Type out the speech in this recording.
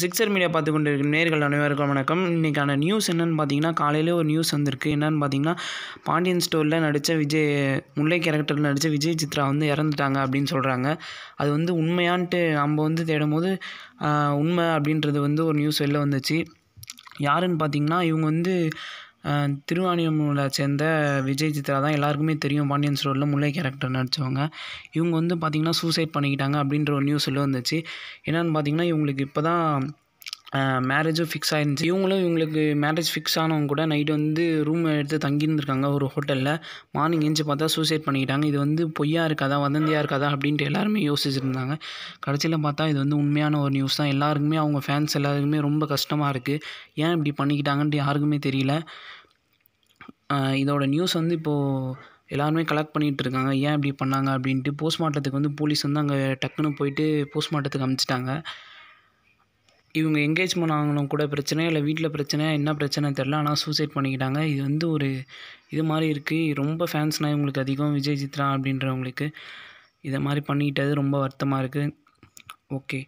sixer media பார்த்து கொண்டு இருக்கும் நேர்கள் அனைவருக்கும் வணக்கம் இன்றைக்கான நியூஸ் என்னென்னு பார்த்தீங்கன்னா காலையில் ஒரு நியூஸ் வந்திருக்கு என்னென்னு பார்த்தீங்கன்னா பாண்டியன் ஸ்டோரில் நடித்த விஜய் முல்லை கேரக்டரில் நடித்த விஜய் சித்ரா வந்து இறந்துட்டாங்க அப்படின்னு சொல்கிறாங்க அது வந்து உண்மையான்ட்டு நம்ம வந்து தேடும் போது உண்மை அப்படின்றது வந்து ஒரு நியூஸ் வெளில வந்துச்சு யாருன்னு பார்த்தீங்கன்னா இவங்க வந்து திருவாணியம்ல சேர்ந்த விஜய் சித்ரா தான் எல்லாருக்குமே தெரியும் பாண்டியன் ஸ்டோரில் முல்லை கேரக்டர் நடித்தவங்க இவங்க வந்து பார்த்திங்கன்னா சூசைட் பண்ணிக்கிட்டாங்க அப்படின்ற ஒரு நியூஸ் வந்துச்சு என்னென்னு பார்த்திங்கன்னா இவங்களுக்கு இப்போ தான் மேரேஜும் ஃபிக்ஸ் ஆகிருந்துச்சி இவங்களும் இவங்களுக்கு மேரேஜ் ஃபிக்ஸ் ஆனவங்க கூட நைட்டு வந்து ரூம் எடுத்து தங்கியிருந்துருக்காங்க ஒரு ஹோட்டலில் மார்னிங் எழுந்து பார்த்தா சூசைட் பண்ணிக்கிட்டாங்க இது வந்து பொய்யா இருக்காதா வதந்தியாக இருக்காதா அப்படின்ட்டு எல்லாருமே யோசிச்சுருந்தாங்க கடைசியில் பார்த்தா இது வந்து உண்மையான ஒரு நியூஸ் தான் எல்லாருக்குமே அவங்க ஃபேன்ஸ் எல்லாருக்குமே ரொம்ப கஷ்டமாக இருக்குது ஏன் இப்படி பண்ணிக்கிட்டாங்கன்ட்டு யாருக்குமே தெரியல இதோட நியூஸ் வந்து இப்போது எல்லாருமே கலெக்ட் பண்ணிகிட்டு இருக்காங்க ஏன் இப்படி பண்ணாங்க அப்படின்ட்டு போஸ்ட்மார்ட்டத்துக்கு வந்து போலீஸ் வந்து அங்கே டக்குன்னு போயிட்டு போஸ்ட்மார்ட்டத்துக்கு அமிச்சிட்டாங்க இவங்க எங்கேஜ்மெண்ட் ஆகணும் கூட பிரச்சனை இல்லை வீட்டில் பிரச்சனை என்ன பிரச்சனை தெரில ஆனால் சூசைட் பண்ணிக்கிட்டாங்க இது வந்து ஒரு இது மாதிரி இருக்குது ரொம்ப ஃபேன்ஸ்னால் இவங்களுக்கு அதிகம் விஜய் சித்ரா அப்படின்றவங்களுக்கு இதை மாதிரி பண்ணிக்கிட்டது ரொம்ப வருத்தமாக இருக்குது ஓகே